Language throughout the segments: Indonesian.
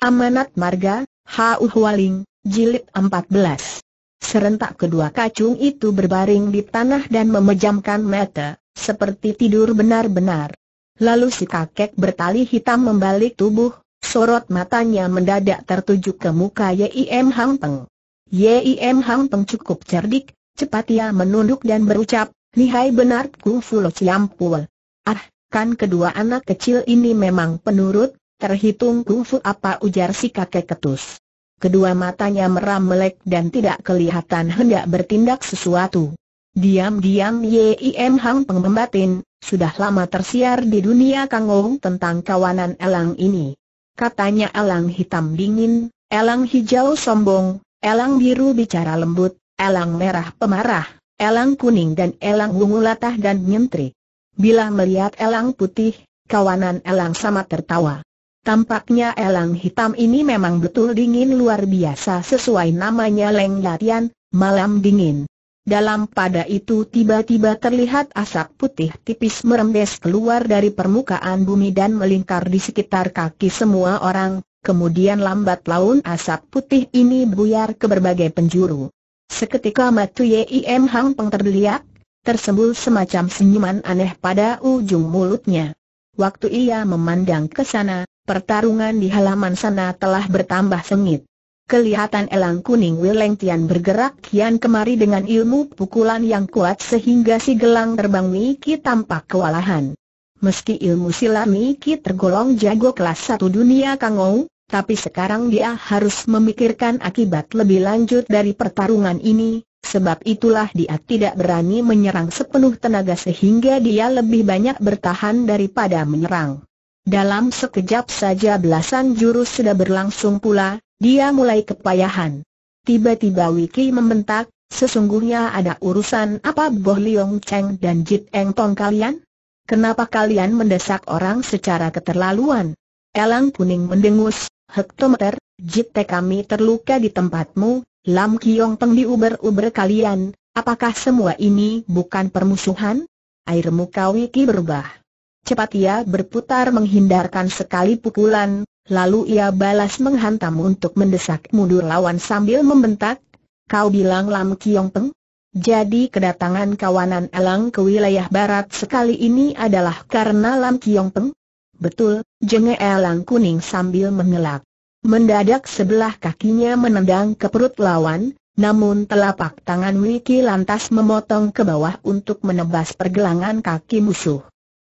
Amanat Marga, H.U. Hualing, Jilid 14 Serentak kedua kacung itu berbaring di tanah dan memejamkan mata, seperti tidur benar-benar. Lalu si kakek bertali hitam membalik tubuh, sorot matanya mendadak tertuju ke muka Yim Hang Peng. Yim Hang Peng cukup cerdik, cepat ia menunduk dan berucap, Lihai benar Kung Fu Lo Ciampul. Ah, kan kedua anak kecil ini memang penurut, Terhitung kungfu apa ujar si kakek ketus. Kedua matanya meram melek dan tidak kelihatan hendak bertindak sesuatu. Diam-diam Yim Hang pengembatin, sudah lama tersiar di dunia Kangong tentang kawanan elang ini. Katanya elang hitam dingin, elang hijau sombong, elang biru bicara lembut, elang merah pemarah, elang kuning dan elang ungu latah dan nyentrik. Bila melihat elang putih, kawanan elang sama tertawa. Tampaknya elang hitam ini memang betul dingin luar biasa sesuai namanya Leng Yatian, malam dingin. Dalam pada itu tiba-tiba terlihat asap putih tipis merembes keluar dari permukaan bumi dan melingkar di sekitar kaki semua orang, kemudian lambat laun asap putih ini buyar ke berbagai penjuru. Seketika matu Yim Hang Peng terlihat, tersembul semacam senyuman aneh pada ujung mulutnya. Waktu ia memandang ke sana, pertarungan di halaman sana telah bertambah sengit. Kelihatan elang kuning Wileng Tian bergerak kian kemari dengan ilmu pukulan yang kuat sehingga si gelang terbang Miki tampak kewalahan. Meski ilmu silat Miki tergolong jago kelas satu dunia Kangou, tapi sekarang dia harus memikirkan akibat lebih lanjut dari pertarungan ini, sebab itulah dia tidak berani menyerang sepenuh tenaga sehingga dia lebih banyak bertahan daripada menyerang. Dalam sekejap saja belasan jurus sudah berlangsung pula, dia mulai kepayahan. Tiba-tiba Wiki membentak, sesungguhnya ada urusan apa Boh Liong Cheng dan Jit Eng Tong kalian? Kenapa kalian mendesak orang secara keterlaluan? Elang kuning mendengus, hektometer, Jit kami terluka di tempatmu, Lam Kiong Peng diuber-uber kalian, apakah semua ini bukan permusuhan? Air muka Wiki berubah. Cepat ia berputar menghindarkan sekali pukulan, lalu ia balas menghantam untuk mendesak mundur lawan sambil membentak, Kau bilang Lam Kiong Peng? Jadi kedatangan kawanan Elang ke wilayah barat sekali ini adalah karena Lam Kiong Peng? Betul, jenge Elang kuning sambil mengelak. Mendadak sebelah kakinya menendang ke perut lawan, namun telapak tangan Wiki lantas memotong ke bawah untuk menebas pergelangan kaki musuh.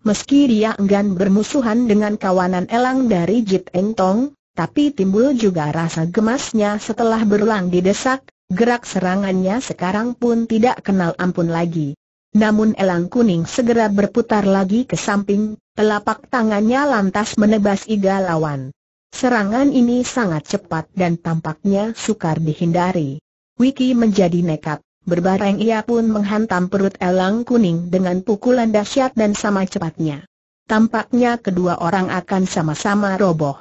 Meski dia enggan bermusuhan dengan kawanan elang dari Jit Eng Tong, tapi timbul juga rasa gemasnya setelah berulang didesak, gerak serangannya sekarang pun tidak kenal ampun lagi. Namun elang kuning segera berputar lagi ke samping, telapak tangannya lantas menebas iga lawan. Serangan ini sangat cepat dan tampaknya sukar dihindari. Wiki menjadi nekat berbareng ia pun menghantam perut elang kuning dengan pukulan dahsyat dan sama cepatnya. Tampaknya kedua orang akan sama-sama roboh.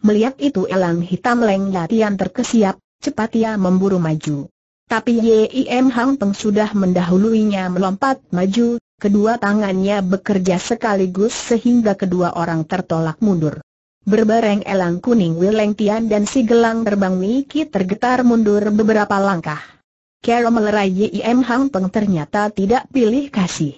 Melihat itu elang hitam Leng latihan terkesiap, cepat ia memburu maju. Tapi Yim Hang Peng sudah mendahuluinya melompat maju, kedua tangannya bekerja sekaligus sehingga kedua orang tertolak mundur. Berbareng elang kuning Wileng Tian dan si gelang terbang mikir tergetar mundur beberapa langkah. Kero melerai Yim Hang Peng ternyata tidak pilih kasih.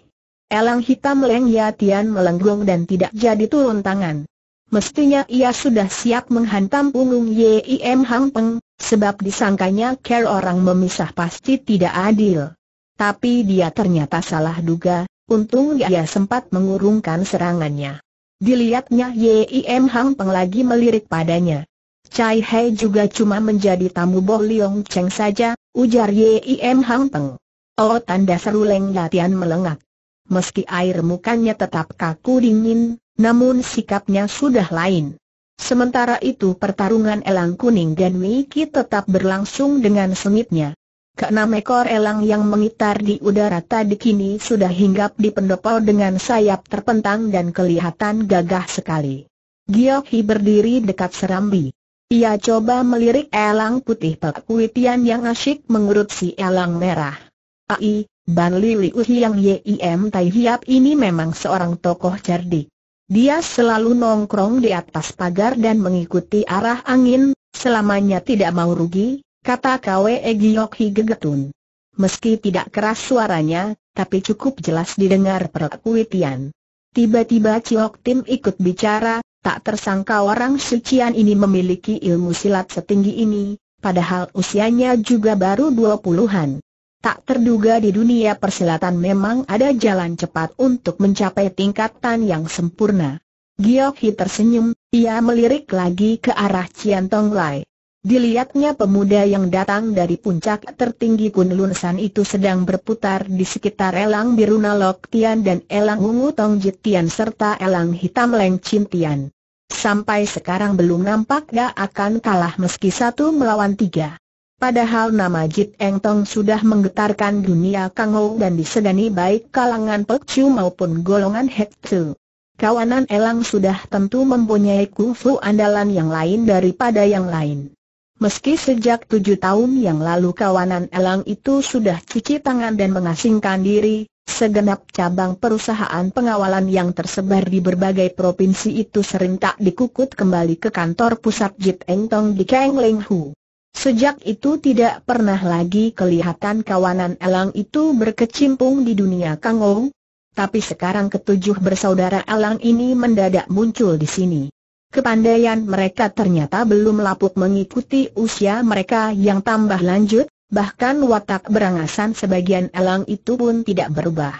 Elang hitam Leng Yatian melenggung dan tidak jadi turun tangan. Mestinya ia sudah siap menghantam punggung Yim Hang Peng, sebab disangkanya Kero orang memisah pasti tidak adil. Tapi dia ternyata salah duga, untung ia sempat mengurungkan serangannya. Dilihatnya Yim Hang Peng lagi melirik padanya. Cai Hai juga cuma menjadi tamu Bo Liong Cheng saja, ujar Yim Hang Teng. Oh tanda seru Leng Datian melengak. Meski air mukanya tetap kaku dingin, namun sikapnya sudah lain. Sementara itu pertarungan elang kuning dan Wiki tetap berlangsung dengan sengitnya. Keenam ekor elang yang mengitar di udara tadi kini sudah hinggap di pendopo dengan sayap terpentang dan kelihatan gagah sekali. Giok berdiri dekat serambi. Ia coba melirik elang putih Pak yang asyik mengurut si elang merah. Ai, Ban Lili Liu yang Yim Tai Hiap ini memang seorang tokoh cerdik. Dia selalu nongkrong di atas pagar dan mengikuti arah angin, selamanya tidak mau rugi, kata Kwe Giok Gegetun. Meski tidak keras suaranya, tapi cukup jelas didengar perakuitian. Tiba-tiba Ciok Tim ikut bicara, Tak tersangka orang sucian ini memiliki ilmu silat setinggi ini, padahal usianya juga baru dua puluhan. Tak terduga di dunia persilatan memang ada jalan cepat untuk mencapai tingkatan yang sempurna. Giok tersenyum, ia melirik lagi ke arah Cian Tong Lai. Dilihatnya pemuda yang datang dari puncak tertinggi Kunlun San itu sedang berputar di sekitar elang Biruna Nalok Tian dan elang ungu Tong Jit Tian serta elang hitam Leng Chin Tian. Sampai sekarang belum nampak dia akan kalah meski satu melawan tiga. Padahal nama Jit Eng Tong sudah menggetarkan dunia Kang Ho dan disegani baik kalangan Pek Chiu maupun golongan Hek Chiu. Kawanan Elang sudah tentu mempunyai kungfu andalan yang lain daripada yang lain. Meski sejak tujuh tahun yang lalu kawanan Elang itu sudah cuci tangan dan mengasingkan diri, Segenap cabang perusahaan pengawalan yang tersebar di berbagai provinsi itu sering tak dikukut kembali ke kantor pusat Jit Eng Tong di Kang Leng Hu. Sejak itu tidak pernah lagi kelihatan kawanan Elang itu berkecimpung di dunia Kang Ou. Tapi sekarang ketujuh bersaudara Elang ini mendadak muncul di sini. Kepandaian mereka ternyata belum lapuk mengikuti usia mereka yang tambah lanjut, Bahkan watak berangasan sebagian elang itu pun tidak berubah.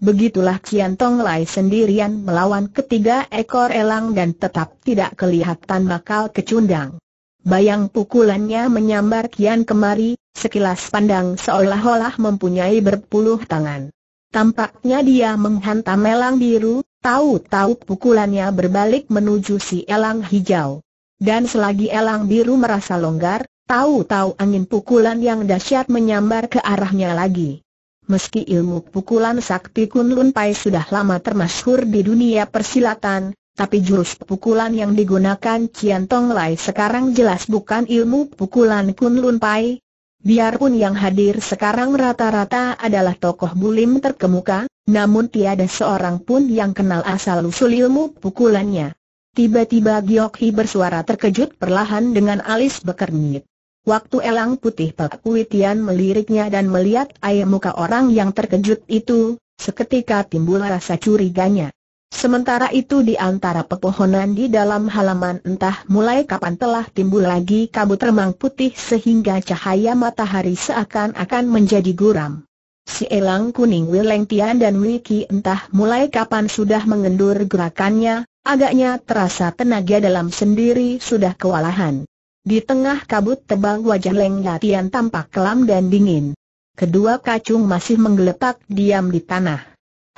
Begitulah Kian Tong Lai sendirian melawan ketiga ekor elang dan tetap tidak kelihatan bakal kecundang. Bayang pukulannya menyambar kian kemari, sekilas pandang seolah-olah mempunyai berpuluh tangan. Tampaknya dia menghantam elang biru, tahu-tahu pukulannya berbalik menuju si elang hijau. Dan selagi elang biru merasa longgar, Tahu-tahu angin pukulan yang dahsyat menyambar ke arahnya lagi. Meski ilmu pukulan sakti Kunlun Pai sudah lama termasyhur di dunia persilatan, tapi jurus pukulan yang digunakan Cian Tong Lai sekarang jelas bukan ilmu pukulan Kunlun Pai. Biarpun yang hadir sekarang rata-rata adalah tokoh bulim terkemuka, namun tiada seorang pun yang kenal asal-usul ilmu pukulannya. Tiba-tiba Giok Hi bersuara terkejut perlahan dengan alis bekernyit. Waktu elang putih Pak Kuitian meliriknya dan melihat air muka orang yang terkejut itu, seketika timbul rasa curiganya. Sementara itu di antara pepohonan di dalam halaman entah mulai kapan telah timbul lagi kabut remang putih sehingga cahaya matahari seakan-akan menjadi guram. Si elang kuning Wileng Tian dan Wiki entah mulai kapan sudah mengendur gerakannya, agaknya terasa tenaga dalam sendiri sudah kewalahan. Di tengah kabut tebal wajah Leng Datian tampak kelam dan dingin. Kedua kacung masih menggeletak diam di tanah.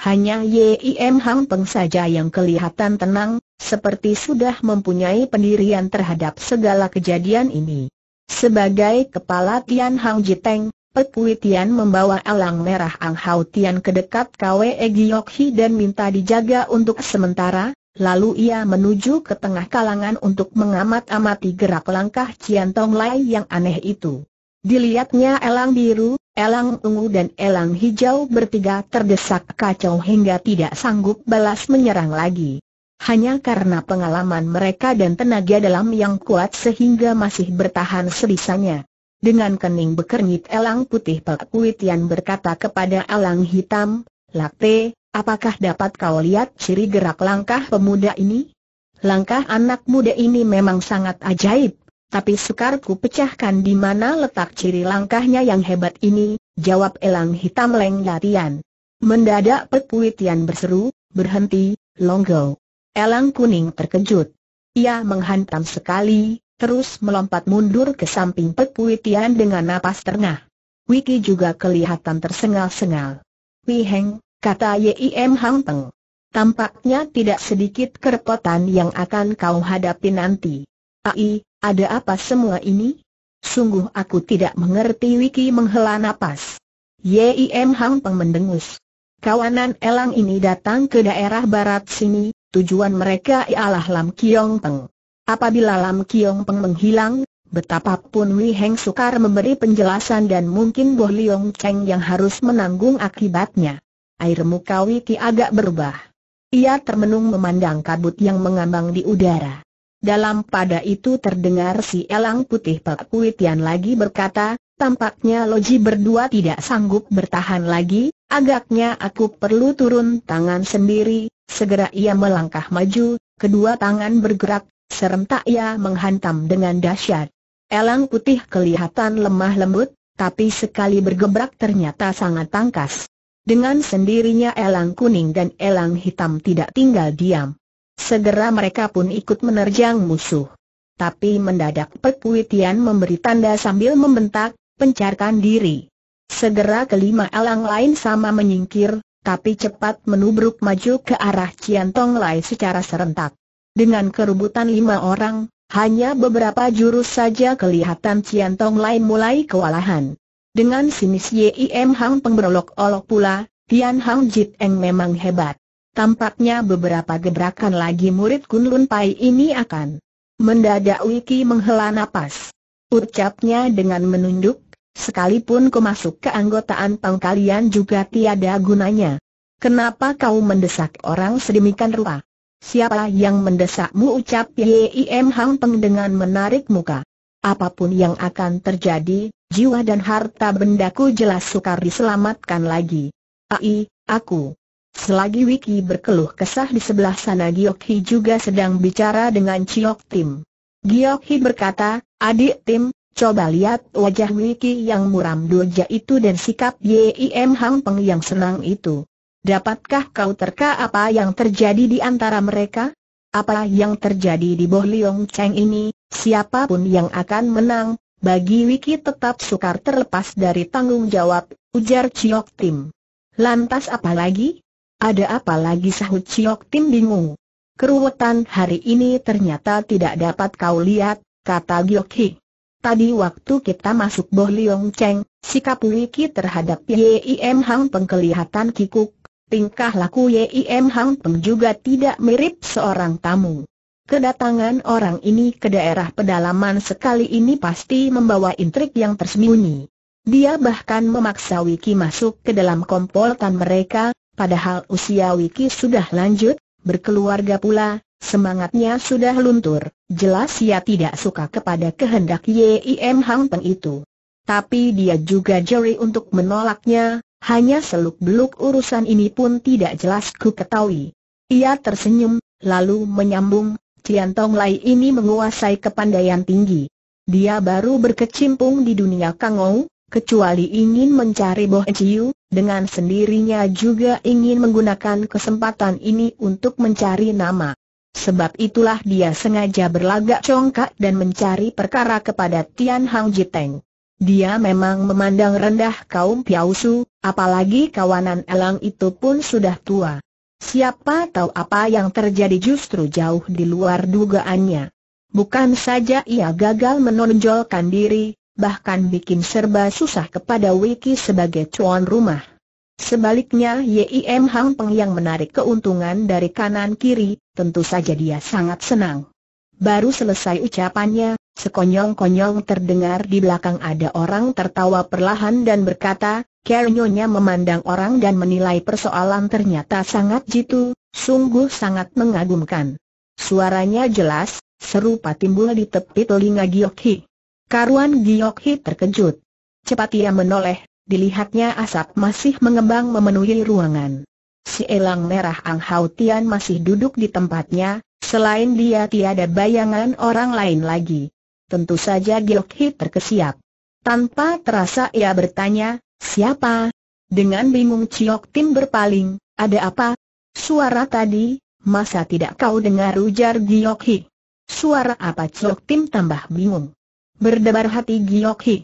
Hanya Yim Hang Peng saja yang kelihatan tenang, seperti sudah mempunyai pendirian terhadap segala kejadian ini. Sebagai kepala Tian Hang Jiteng, Pekui Tian membawa elang merah Ang Hao Tian ke dekat Kwe Giok Hi dan minta dijaga untuk sementara, Lalu ia menuju ke tengah kalangan untuk mengamat-amati gerak langkah Cian Tong Lai yang aneh itu. Dilihatnya elang biru, elang ungu dan elang hijau bertiga terdesak kacau hingga tidak sanggup balas menyerang lagi. Hanya karena pengalaman mereka dan tenaga dalam yang kuat sehingga masih bertahan sebisanya. Dengan kening bekernyit elang putih Pak Kuitian berkata kepada elang hitam, Lakte, Apakah dapat kau lihat ciri gerak langkah pemuda ini? Langkah anak muda ini memang sangat ajaib, tapi sukar ku pecahkan di mana letak ciri langkahnya yang hebat ini, jawab elang hitam Leng latihan. Mendadak Pepuitian berseru, berhenti, Longgo. Elang kuning terkejut. Ia menghantam sekali, terus melompat mundur ke samping Pepuitian dengan napas terngah. Wiki juga kelihatan tersengal-sengal. Wiheng, kata Yim Hang Teng. Tampaknya tidak sedikit kerepotan yang akan kau hadapi nanti. Ai, ada apa semua ini? Sungguh aku tidak mengerti Wiki menghela nafas. Yim Hang Peng mendengus. Kawanan elang ini datang ke daerah barat sini, tujuan mereka ialah Lam Kiong Peng. Apabila Lam Kiong Peng menghilang, betapapun Wei Heng sukar memberi penjelasan dan mungkin Boh Liong Cheng yang harus menanggung akibatnya air muka Wiki agak berubah. Ia termenung memandang kabut yang mengambang di udara. Dalam pada itu terdengar si elang putih Pak Kuitian lagi berkata, tampaknya Loji berdua tidak sanggup bertahan lagi, agaknya aku perlu turun tangan sendiri, segera ia melangkah maju, kedua tangan bergerak, serentak ia menghantam dengan dahsyat. Elang putih kelihatan lemah lembut, tapi sekali bergebrak ternyata sangat tangkas. Dengan sendirinya elang kuning dan elang hitam tidak tinggal diam. Segera mereka pun ikut menerjang musuh. Tapi mendadak Pekuitian memberi tanda sambil membentak, pencarkan diri. Segera kelima elang lain sama menyingkir, tapi cepat menubruk maju ke arah Ciantong Lai secara serentak. Dengan kerubutan lima orang, hanya beberapa jurus saja kelihatan Ciantong Lai mulai kewalahan. Dengan sinis Yim Hang pemberolok-olok pula, Tian Hang Jit Eng memang hebat. Tampaknya beberapa gebrakan lagi murid Kun Lun Pai ini akan. Mendadak Wiki menghela nafas, Ucapnya dengan menunduk, sekalipun ku masuk ke keanggotaan pangkalian juga tiada gunanya. Kenapa kau mendesak orang sedemikian rupa? Siapa yang mendesakmu ucap Yim Hang Peng dengan menarik muka. Apapun yang akan terjadi, jiwa dan harta bendaku jelas sukar diselamatkan lagi. Ai, aku. Selagi Wiki berkeluh kesah di sebelah sana Giokhi juga sedang bicara dengan Chiok Tim. Giokhi berkata, adik Tim, coba lihat wajah Wiki yang muram doja itu dan sikap Yim Hang Peng yang senang itu. Dapatkah kau terka apa yang terjadi di antara mereka? Apa yang terjadi di Boh Cheng ini, siapapun yang akan menang, bagi Wiki tetap sukar terlepas dari tanggung jawab, ujar Ciok Tim. Lantas apa lagi? Ada apa lagi sahut Ciok Tim bingung. Keruwetan hari ini ternyata tidak dapat kau lihat, kata Hi. Tadi waktu kita masuk Boh Liong Cheng, sikap Wiki terhadap Yim Hang pengkelihatan kikuk, tingkah laku Yim Hang Peng juga tidak mirip seorang tamu. Kedatangan orang ini ke daerah pedalaman sekali ini pasti membawa intrik yang tersembunyi. Dia bahkan memaksa Wiki masuk ke dalam komplotan mereka, padahal usia Wiki sudah lanjut, berkeluarga pula, semangatnya sudah luntur, jelas ia tidak suka kepada kehendak Yim Hang Peng itu. Tapi dia juga jeri untuk menolaknya, hanya seluk-beluk urusan ini pun tidak jelas ku ketahui. Ia tersenyum, lalu menyambung, Tian Tong Lai ini menguasai kepandaian tinggi. Dia baru berkecimpung di dunia Ong, kecuali ingin mencari Boh Chiu, dengan sendirinya juga ingin menggunakan kesempatan ini untuk mencari nama. Sebab itulah dia sengaja berlagak congkak dan mencari perkara kepada Tian Hang Jiteng. Dia memang memandang rendah kaum Piausu, apalagi kawanan Elang itu pun sudah tua. Siapa tahu apa yang terjadi justru jauh di luar dugaannya. Bukan saja ia gagal menonjolkan diri, bahkan bikin serba susah kepada Wiki sebagai cuan rumah. Sebaliknya Yim Hang Peng yang menarik keuntungan dari kanan kiri, tentu saja dia sangat senang. Baru selesai ucapannya, sekonyong-konyong terdengar di belakang ada orang tertawa perlahan dan berkata, Kernyonya memandang orang dan menilai persoalan ternyata sangat jitu, sungguh sangat mengagumkan. Suaranya jelas, serupa timbul di tepi telinga Giokhi. Karuan Giokhi terkejut. Cepat ia menoleh, dilihatnya asap masih mengembang memenuhi ruangan. Si elang merah Ang Hao Tian masih duduk di tempatnya, selain dia tiada bayangan orang lain lagi. Tentu saja Giok Hi terkesiap. Tanpa terasa ia bertanya, Siapa? Dengan bingung Ciok Tim berpaling, ada apa? Suara tadi, masa tidak kau dengar ujar Giok Hi? Suara apa Ciok Tim tambah bingung. Berdebar hati Giok Hi.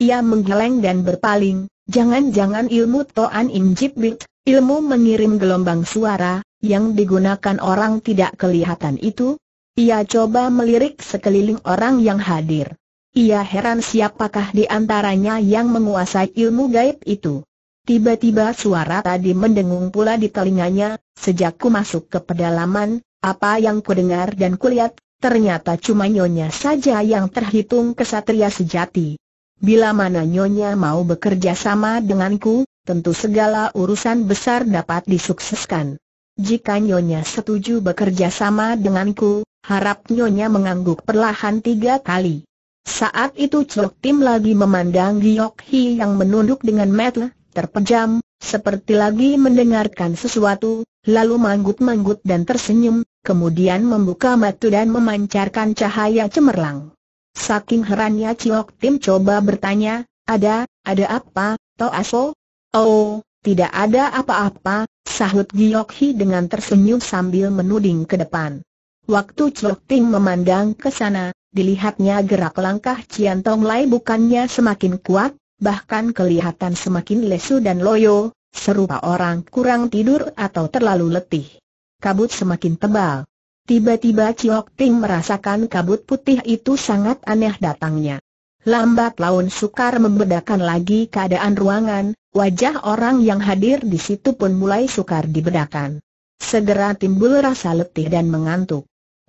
Ia menggeleng dan berpaling, jangan-jangan ilmu Toan Im Jip Bit, ilmu mengirim gelombang suara, yang digunakan orang tidak kelihatan itu? Ia coba melirik sekeliling orang yang hadir. Ia heran siapakah di antaranya yang menguasai ilmu gaib itu. Tiba-tiba suara tadi mendengung pula di telinganya, sejak ku masuk ke pedalaman, apa yang ku dengar dan kulihat, ternyata cuma nyonya saja yang terhitung kesatria sejati. Bila mana nyonya mau bekerja sama denganku, tentu segala urusan besar dapat disukseskan. Jika nyonya setuju bekerja sama denganku, harap nyonya mengangguk perlahan tiga kali. Saat itu Chok Tim lagi memandang Giok Hi yang menunduk dengan mata terpejam, seperti lagi mendengarkan sesuatu, lalu manggut-manggut dan tersenyum, kemudian membuka mata dan memancarkan cahaya cemerlang. Saking herannya Chiok Tim coba bertanya, ada, ada apa, To Aso? Oh, tidak ada apa-apa, sahut Giok Hi dengan tersenyum sambil menuding ke depan. Waktu Chiok Tim memandang ke sana, dilihatnya gerak langkah Cian Tong Lai bukannya semakin kuat, bahkan kelihatan semakin lesu dan loyo, serupa orang kurang tidur atau terlalu letih. Kabut semakin tebal. Tiba-tiba Ciok Ting merasakan kabut putih itu sangat aneh datangnya. Lambat laun sukar membedakan lagi keadaan ruangan, wajah orang yang hadir di situ pun mulai sukar dibedakan. Segera timbul rasa letih dan mengantuk.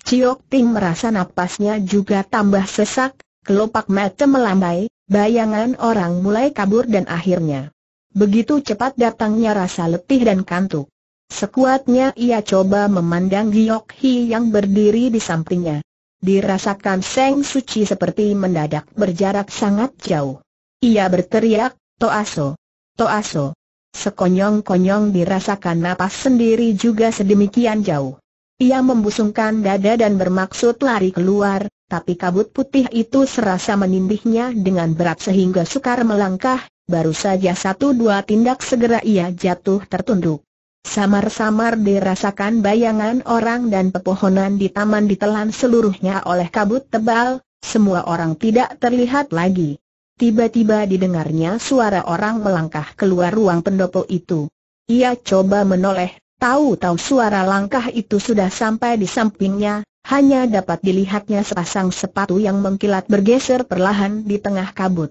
Ciok Ting merasa napasnya juga tambah sesak, kelopak mata melambai, bayangan orang mulai kabur dan akhirnya. Begitu cepat datangnya rasa letih dan kantuk. Sekuatnya ia coba memandang Giok Hi yang berdiri di sampingnya. Dirasakan Seng Suci seperti mendadak berjarak sangat jauh. Ia berteriak, Toaso! Toaso! Sekonyong-konyong dirasakan napas sendiri juga sedemikian jauh. Ia membusungkan dada dan bermaksud lari keluar, tapi kabut putih itu serasa menindihnya dengan berat sehingga sukar melangkah, baru saja satu dua tindak segera ia jatuh tertunduk. Samar-samar dirasakan bayangan orang dan pepohonan di taman ditelan seluruhnya oleh kabut tebal, semua orang tidak terlihat lagi. Tiba-tiba didengarnya suara orang melangkah keluar ruang pendopo itu. Ia coba menoleh, Tahu-tahu suara langkah itu sudah sampai di sampingnya, hanya dapat dilihatnya sepasang sepatu yang mengkilat bergeser perlahan di tengah kabut.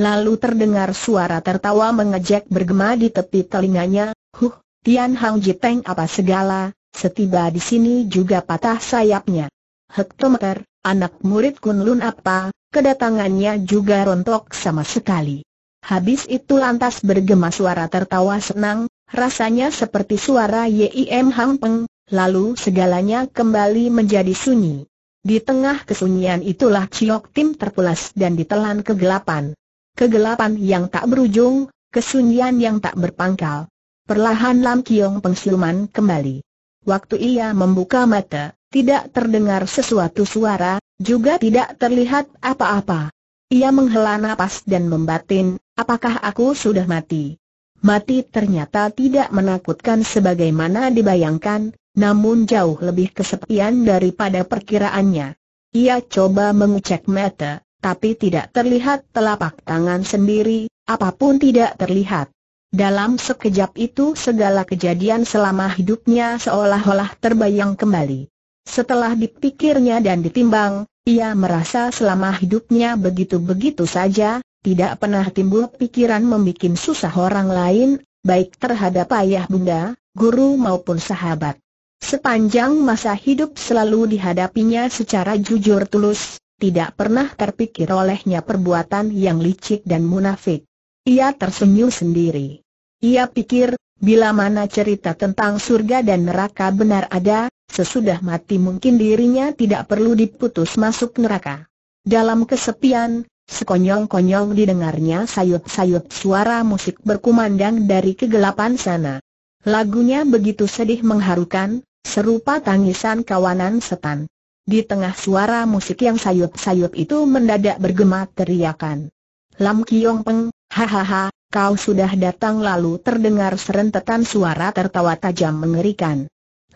Lalu terdengar suara tertawa mengejek bergema di tepi telinganya, Huh, Tian Hang Jiteng apa segala, setiba di sini juga patah sayapnya. Hektometer, anak murid Kun Lun apa, kedatangannya juga rontok sama sekali. Habis itu lantas bergema suara tertawa senang, rasanya seperti suara Yim Hang Peng, lalu segalanya kembali menjadi sunyi. Di tengah kesunyian itulah Ciok Tim terpulas dan ditelan kegelapan. Kegelapan yang tak berujung, kesunyian yang tak berpangkal. Perlahan Lam Kiong pengsiluman kembali. Waktu ia membuka mata, tidak terdengar sesuatu suara, juga tidak terlihat apa-apa. Ia menghela napas dan membatin, apakah aku sudah mati? Mati ternyata tidak menakutkan sebagaimana dibayangkan, namun jauh lebih kesepian daripada perkiraannya. Ia coba mengucek mata, tapi tidak terlihat telapak tangan sendiri, apapun tidak terlihat. Dalam sekejap itu segala kejadian selama hidupnya seolah-olah terbayang kembali. Setelah dipikirnya dan ditimbang, ia merasa selama hidupnya begitu-begitu saja, tidak pernah timbul pikiran membuat susah orang lain, baik terhadap ayah bunda, guru maupun sahabat. Sepanjang masa hidup selalu dihadapinya secara jujur tulus, tidak pernah terpikir olehnya perbuatan yang licik dan munafik. Ia tersenyum sendiri. Ia pikir, bila mana cerita tentang surga dan neraka benar ada, sesudah mati mungkin dirinya tidak perlu diputus masuk neraka. Dalam kesepian, Sekonyong-konyong didengarnya sayup-sayup suara musik berkumandang dari kegelapan sana. Lagunya begitu sedih mengharukan, serupa tangisan kawanan setan. Di tengah suara musik yang sayup-sayup itu mendadak bergema teriakan. Lam Kiong Peng, hahaha, kau sudah datang lalu terdengar serentetan suara tertawa tajam mengerikan.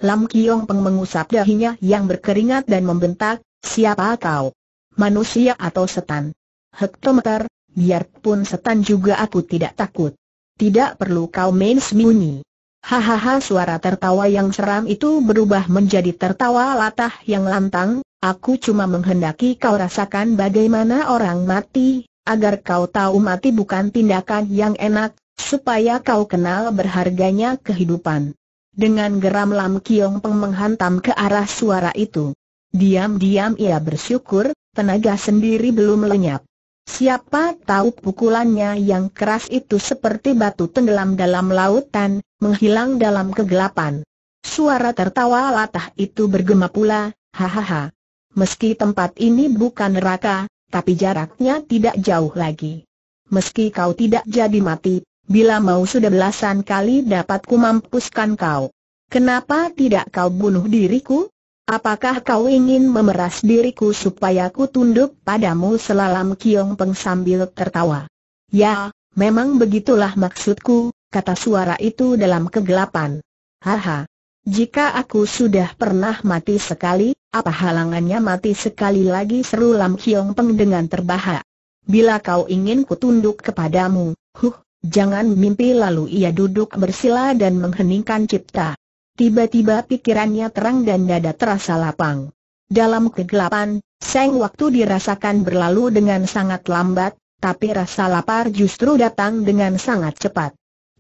Lam Kiong Peng mengusap dahinya yang berkeringat dan membentak, siapa kau? Manusia atau setan? hektometer, biarpun setan juga aku tidak takut. Tidak perlu kau main sembunyi. Hahaha suara tertawa yang seram itu berubah menjadi tertawa latah yang lantang, aku cuma menghendaki kau rasakan bagaimana orang mati, agar kau tahu mati bukan tindakan yang enak, supaya kau kenal berharganya kehidupan. Dengan geram Lam Kiong Peng menghantam ke arah suara itu. Diam-diam ia bersyukur, tenaga sendiri belum lenyap. Siapa tahu pukulannya yang keras itu seperti batu tenggelam dalam lautan, menghilang dalam kegelapan. Suara tertawa latah itu bergema pula, hahaha. Meski tempat ini bukan neraka, tapi jaraknya tidak jauh lagi. Meski kau tidak jadi mati, bila mau sudah belasan kali dapat kumampuskan kau. Kenapa tidak kau bunuh diriku? Apakah kau ingin memeras diriku supaya ku tunduk padamu selalam Kiong Peng sambil tertawa? Ya, memang begitulah maksudku, kata suara itu dalam kegelapan. Haha. Jika aku sudah pernah mati sekali, apa halangannya mati sekali lagi seru Lam Kiong Peng dengan terbahak. Bila kau ingin ku tunduk kepadamu, huh, jangan mimpi lalu ia duduk bersila dan mengheningkan cipta. Tiba-tiba pikirannya terang dan dada terasa lapang. Dalam kegelapan, seng waktu dirasakan berlalu dengan sangat lambat, tapi rasa lapar justru datang dengan sangat cepat.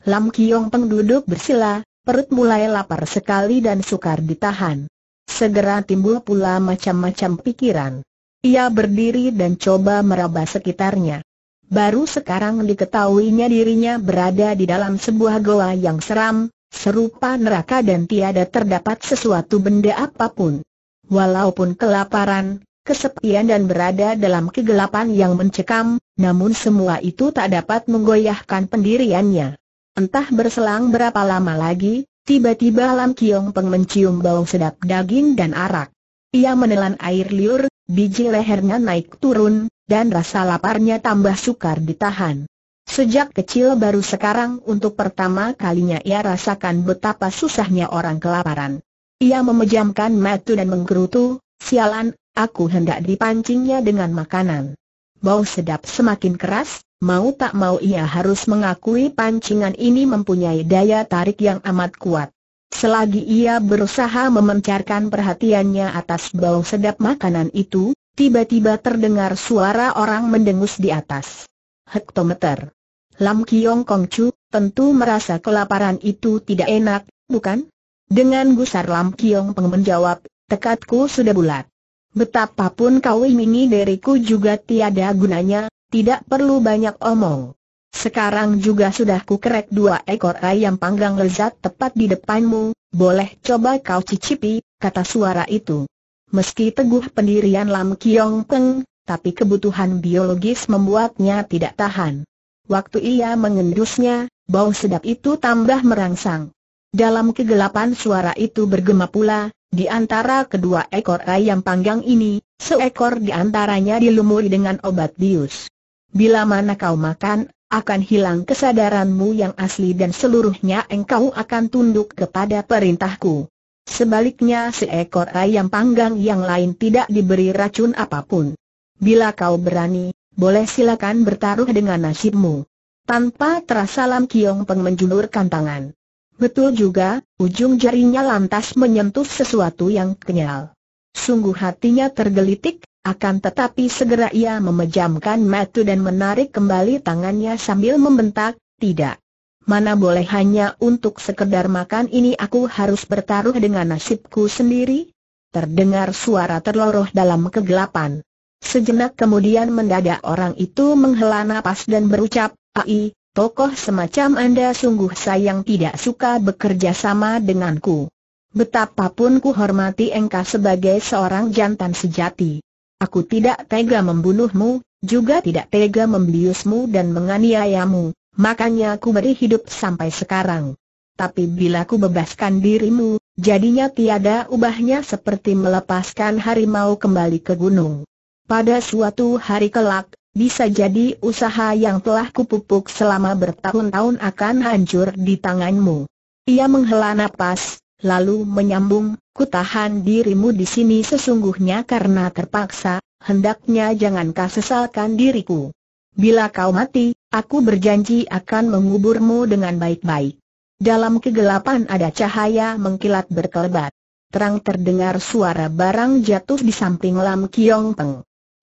Lam Kiong Peng bersila, perut mulai lapar sekali dan sukar ditahan. Segera timbul pula macam-macam pikiran. Ia berdiri dan coba meraba sekitarnya. Baru sekarang diketahuinya dirinya berada di dalam sebuah goa yang seram, serupa neraka dan tiada terdapat sesuatu benda apapun. Walaupun kelaparan, kesepian dan berada dalam kegelapan yang mencekam, namun semua itu tak dapat menggoyahkan pendiriannya. Entah berselang berapa lama lagi, tiba-tiba Lam Kiong Peng mencium bau sedap daging dan arak. Ia menelan air liur, biji lehernya naik turun, dan rasa laparnya tambah sukar ditahan. Sejak kecil baru sekarang untuk pertama kalinya ia rasakan betapa susahnya orang kelaparan. Ia memejamkan mata dan menggerutu, sialan, aku hendak dipancingnya dengan makanan. Bau sedap semakin keras, mau tak mau ia harus mengakui pancingan ini mempunyai daya tarik yang amat kuat. Selagi ia berusaha memencarkan perhatiannya atas bau sedap makanan itu, tiba-tiba terdengar suara orang mendengus di atas hektometer. Lam Kiong Kong Chu, tentu merasa kelaparan itu tidak enak, bukan? Dengan gusar Lam Kiong Peng menjawab, tekadku sudah bulat. Betapapun kau ingini dariku juga tiada gunanya, tidak perlu banyak omong. Sekarang juga sudah kukerek dua ekor ayam panggang lezat tepat di depanmu, boleh coba kau cicipi, kata suara itu. Meski teguh pendirian Lam Kiong Peng, tapi kebutuhan biologis membuatnya tidak tahan. Waktu ia mengendusnya, bau sedap itu tambah merangsang. Dalam kegelapan suara itu bergema pula, di antara kedua ekor ayam panggang ini, seekor di antaranya dilumuri dengan obat bius. Bila mana kau makan, akan hilang kesadaranmu yang asli dan seluruhnya engkau akan tunduk kepada perintahku. Sebaliknya seekor ayam panggang yang lain tidak diberi racun apapun. Bila kau berani, boleh silakan bertaruh dengan nasibmu. Tanpa terasa Lam Kiong Peng menjulurkan tangan. Betul juga, ujung jarinya lantas menyentuh sesuatu yang kenyal. Sungguh hatinya tergelitik, akan tetapi segera ia memejamkan mata dan menarik kembali tangannya sambil membentak, tidak. Mana boleh hanya untuk sekedar makan ini aku harus bertaruh dengan nasibku sendiri? Terdengar suara terloroh dalam kegelapan. Sejenak kemudian mendadak orang itu menghela nafas dan berucap, Ai, tokoh semacam Anda sungguh sayang tidak suka bekerja sama denganku. Betapapun ku hormati engkau sebagai seorang jantan sejati. Aku tidak tega membunuhmu, juga tidak tega membiusmu dan menganiayamu, makanya aku beri hidup sampai sekarang. Tapi bila ku bebaskan dirimu, jadinya tiada ubahnya seperti melepaskan harimau kembali ke gunung. Pada suatu hari kelak, bisa jadi usaha yang telah kupupuk selama bertahun-tahun akan hancur di tanganmu. Ia menghela nafas, lalu menyambung, kutahan dirimu di sini sesungguhnya karena terpaksa, hendaknya jangan jangankah sesalkan diriku. Bila kau mati, aku berjanji akan menguburmu dengan baik-baik. Dalam kegelapan ada cahaya mengkilat berkelebat. Terang terdengar suara barang jatuh di samping Lam Kiong Peng.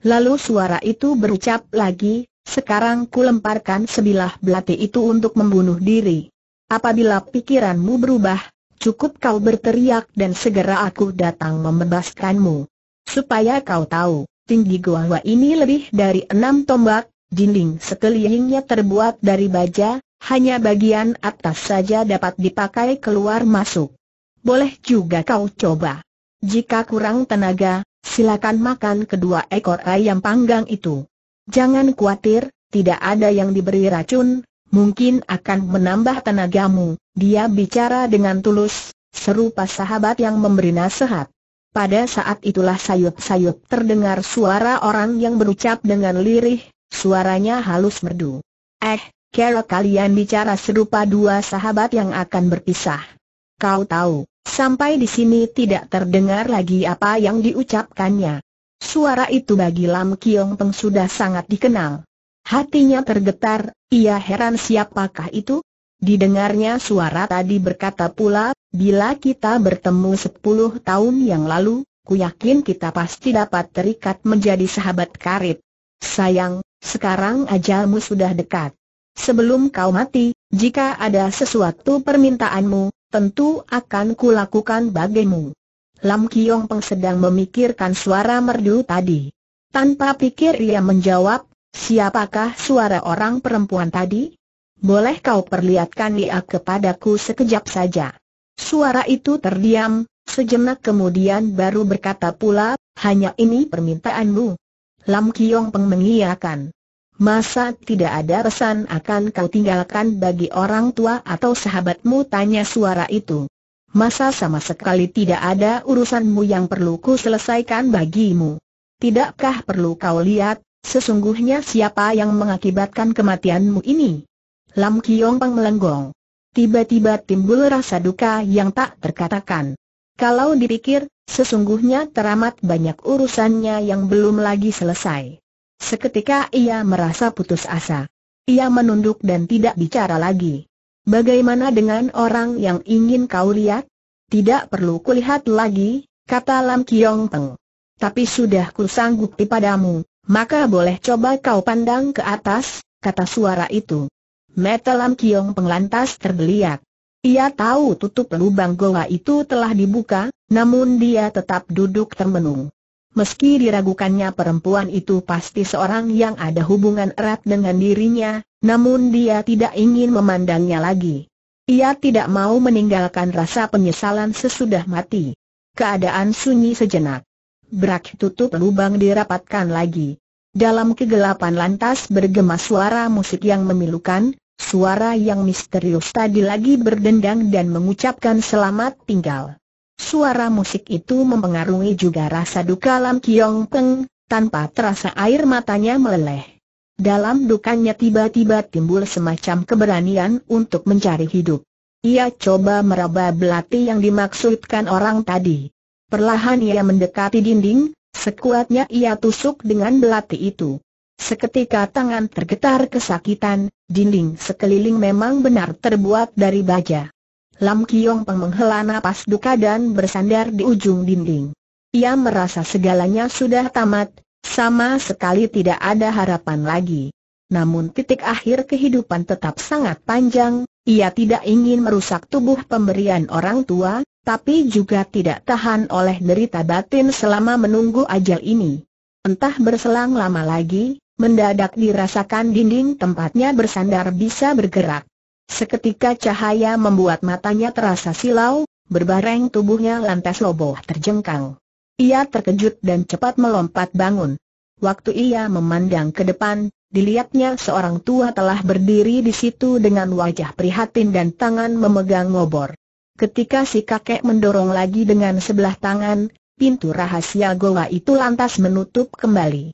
Lalu suara itu berucap lagi, sekarang ku lemparkan sebilah belati itu untuk membunuh diri. Apabila pikiranmu berubah, cukup kau berteriak dan segera aku datang membebaskanmu. Supaya kau tahu, tinggi gua ini lebih dari enam tombak, dinding sekelilingnya terbuat dari baja, hanya bagian atas saja dapat dipakai keluar masuk. Boleh juga kau coba. Jika kurang tenaga, silakan makan kedua ekor ayam panggang itu. Jangan khawatir, tidak ada yang diberi racun, mungkin akan menambah tenagamu. Dia bicara dengan tulus, serupa sahabat yang memberi nasihat. Pada saat itulah sayup-sayup terdengar suara orang yang berucap dengan lirih, suaranya halus merdu. Eh, kira kalian bicara serupa dua sahabat yang akan berpisah. Kau tahu, Sampai di sini tidak terdengar lagi apa yang diucapkannya. Suara itu bagi Lam Kiong Peng sudah sangat dikenal. Hatinya tergetar, ia heran siapakah itu? Didengarnya suara tadi berkata pula, bila kita bertemu sepuluh tahun yang lalu, ku yakin kita pasti dapat terikat menjadi sahabat karib. Sayang, sekarang ajalmu sudah dekat. Sebelum kau mati, jika ada sesuatu permintaanmu, tentu akan kulakukan bagimu. Lam Kiong Peng sedang memikirkan suara merdu tadi. Tanpa pikir ia menjawab, siapakah suara orang perempuan tadi? Boleh kau perlihatkan dia kepadaku sekejap saja. Suara itu terdiam, sejenak kemudian baru berkata pula, hanya ini permintaanmu. Lam Kiong Peng mengiyakan. Masa tidak ada pesan akan kau tinggalkan bagi orang tua atau sahabatmu tanya suara itu. Masa sama sekali tidak ada urusanmu yang perlu ku selesaikan bagimu. Tidakkah perlu kau lihat, sesungguhnya siapa yang mengakibatkan kematianmu ini? Lam Kiong Pang melenggong. Tiba-tiba timbul rasa duka yang tak terkatakan. Kalau dipikir, sesungguhnya teramat banyak urusannya yang belum lagi selesai. Seketika ia merasa putus asa. Ia menunduk dan tidak bicara lagi. Bagaimana dengan orang yang ingin kau lihat? Tidak perlu kulihat lagi, kata Lam Kiong Teng. Tapi sudah kusanggupi padamu, maka boleh coba kau pandang ke atas, kata suara itu. Mata Lam Kiong Peng lantas terbeliak. Ia tahu tutup lubang goa itu telah dibuka, namun dia tetap duduk termenung. Meski diragukannya perempuan itu pasti seorang yang ada hubungan erat dengan dirinya, namun dia tidak ingin memandangnya lagi. Ia tidak mau meninggalkan rasa penyesalan sesudah mati. Keadaan sunyi sejenak. Brak tutup lubang dirapatkan lagi. Dalam kegelapan lantas bergema suara musik yang memilukan, suara yang misterius tadi lagi berdendang dan mengucapkan selamat tinggal. Suara musik itu mempengaruhi juga rasa duka Lam Kiong Peng, tanpa terasa air matanya meleleh. Dalam dukanya tiba-tiba timbul semacam keberanian untuk mencari hidup. Ia coba meraba belati yang dimaksudkan orang tadi. Perlahan ia mendekati dinding, sekuatnya ia tusuk dengan belati itu. Seketika tangan tergetar kesakitan, dinding sekeliling memang benar terbuat dari baja. Lam Kiong Peng menghela napas duka dan bersandar di ujung dinding. Ia merasa segalanya sudah tamat, sama sekali tidak ada harapan lagi. Namun titik akhir kehidupan tetap sangat panjang, ia tidak ingin merusak tubuh pemberian orang tua, tapi juga tidak tahan oleh derita batin selama menunggu ajal ini. Entah berselang lama lagi, mendadak dirasakan dinding tempatnya bersandar bisa bergerak. Seketika cahaya membuat matanya terasa silau, berbareng tubuhnya lantas roboh terjengkang. Ia terkejut dan cepat melompat bangun. Waktu ia memandang ke depan, dilihatnya seorang tua telah berdiri di situ dengan wajah prihatin dan tangan memegang ngobor. Ketika si kakek mendorong lagi dengan sebelah tangan, pintu rahasia goa itu lantas menutup kembali.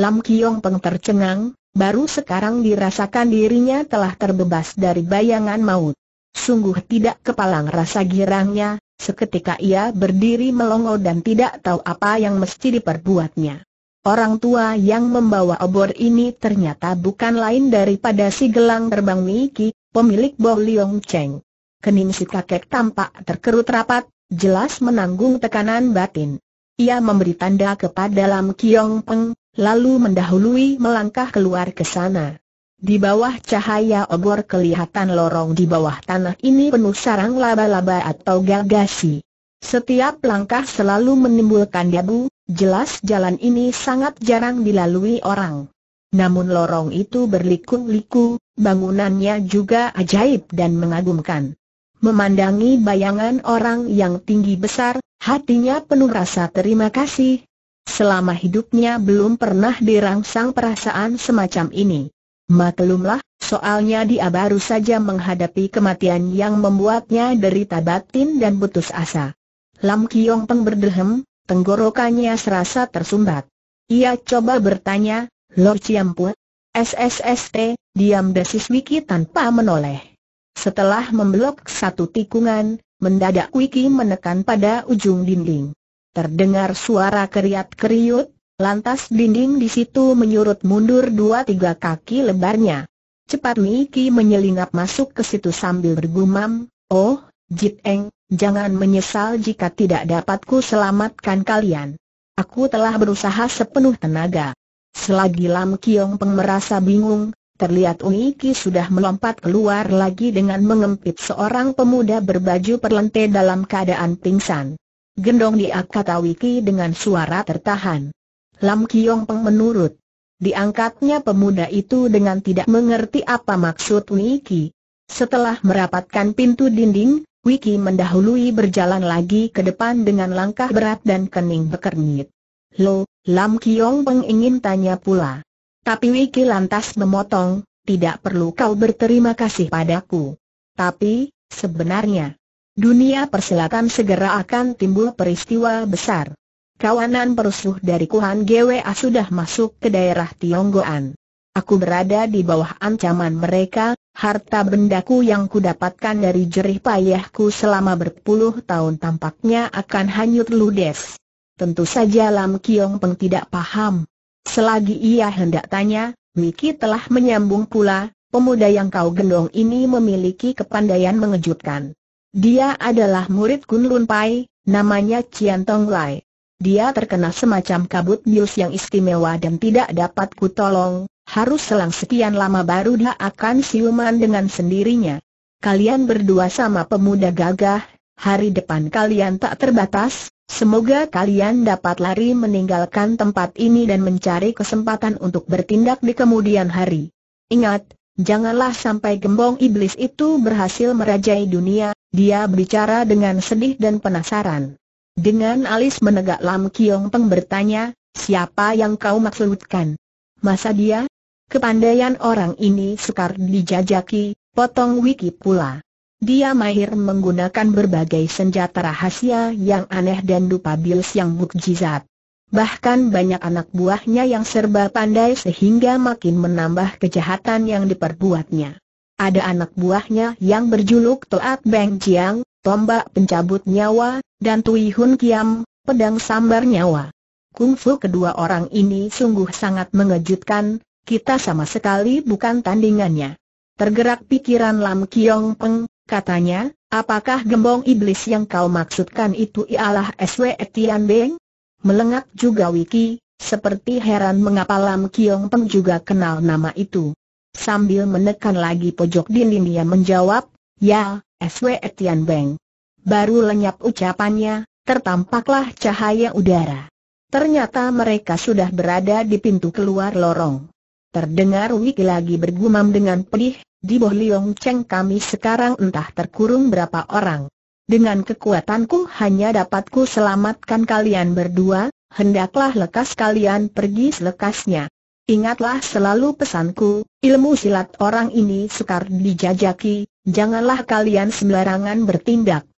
Lam Kiong Peng tercengang, Baru sekarang dirasakan dirinya telah terbebas dari bayangan maut. Sungguh tidak kepalang rasa girangnya, seketika ia berdiri melongo dan tidak tahu apa yang mesti diperbuatnya. Orang tua yang membawa obor ini ternyata bukan lain daripada si gelang terbang Miki, pemilik Bo Liong Cheng. Kening si kakek tampak terkerut rapat, jelas menanggung tekanan batin. Ia memberi tanda kepada Lam Kiong Peng, lalu mendahului melangkah keluar ke sana. Di bawah cahaya obor kelihatan lorong di bawah tanah ini penuh sarang laba-laba atau gagasi. Setiap langkah selalu menimbulkan debu, jelas jalan ini sangat jarang dilalui orang. Namun lorong itu berliku-liku, bangunannya juga ajaib dan mengagumkan. Memandangi bayangan orang yang tinggi besar, hatinya penuh rasa terima kasih, Selama hidupnya belum pernah dirangsang perasaan semacam ini. Maklumlah, soalnya dia baru saja menghadapi kematian yang membuatnya derita batin dan putus asa. Lam Kiong Peng berdehem, tenggorokannya serasa tersumbat. Ia coba bertanya, Lord Ciampu, SSST, diam desis Wiki tanpa menoleh. Setelah memblok satu tikungan, mendadak Wiki menekan pada ujung dinding. Terdengar suara keriat-keriut, lantas dinding di situ menyurut mundur dua tiga kaki lebarnya. Cepat Miki menyelinap masuk ke situ sambil bergumam, Oh, Jit Eng, jangan menyesal jika tidak dapatku selamatkan kalian. Aku telah berusaha sepenuh tenaga. Selagi Lam Kiong Peng merasa bingung, terlihat Uiki sudah melompat keluar lagi dengan mengempit seorang pemuda berbaju perlente dalam keadaan pingsan. Gendong dia kata Wiki dengan suara tertahan. Lam Kiong Peng menurut. Diangkatnya pemuda itu dengan tidak mengerti apa maksud Wiki. Setelah merapatkan pintu dinding, Wiki mendahului berjalan lagi ke depan dengan langkah berat dan kening berkernyit. Lo, Lam Kiong Peng ingin tanya pula. Tapi Wiki lantas memotong, tidak perlu kau berterima kasih padaku. Tapi, sebenarnya, dunia persilatan segera akan timbul peristiwa besar. Kawanan perusuh dari Kuhan GWA sudah masuk ke daerah Tionggoan. Aku berada di bawah ancaman mereka, harta bendaku yang kudapatkan dari jerih payahku selama berpuluh tahun tampaknya akan hanyut ludes. Tentu saja Lam Kiong Peng tidak paham. Selagi ia hendak tanya, Miki telah menyambung pula, pemuda yang kau gendong ini memiliki kepandaian mengejutkan. Dia adalah murid Kunlun Pai, namanya Cian Tong Lai. Dia terkena semacam kabut bius yang istimewa dan tidak dapat kutolong, harus selang sekian lama baru dia akan siuman dengan sendirinya. Kalian berdua sama pemuda gagah, hari depan kalian tak terbatas, Semoga kalian dapat lari meninggalkan tempat ini dan mencari kesempatan untuk bertindak di kemudian hari. Ingat, Janganlah sampai gembong iblis itu berhasil merajai dunia, dia berbicara dengan sedih dan penasaran. Dengan alis menegak Lam Kiong Peng bertanya, siapa yang kau maksudkan? Masa dia? Kepandaian orang ini sekar dijajaki, potong wiki pula. Dia mahir menggunakan berbagai senjata rahasia yang aneh dan dupabil yang mukjizat. Bahkan banyak anak buahnya yang serba pandai sehingga makin menambah kejahatan yang diperbuatnya. Ada anak buahnya yang berjuluk Toat Beng Jiang, tombak pencabut nyawa, dan Tui Hun Kiam, pedang sambar nyawa. Kungfu kedua orang ini sungguh sangat mengejutkan, kita sama sekali bukan tandingannya. Tergerak pikiran Lam Kiong Peng, katanya, apakah gembong iblis yang kau maksudkan itu ialah SW Etian Beng? Melengak juga Wiki, seperti heran mengapa Lam Kiong Peng juga kenal nama itu. Sambil menekan lagi pojok dinding dia menjawab, Ya, SW Etian Beng. Baru lenyap ucapannya, tertampaklah cahaya udara. Ternyata mereka sudah berada di pintu keluar lorong. Terdengar Wiki lagi bergumam dengan pedih, di Boh Liong Cheng kami sekarang entah terkurung berapa orang. Dengan kekuatanku hanya dapatku selamatkan kalian berdua, hendaklah lekas kalian pergi selekasnya. Ingatlah selalu pesanku, ilmu silat orang ini sukar dijajaki, janganlah kalian sembarangan bertindak.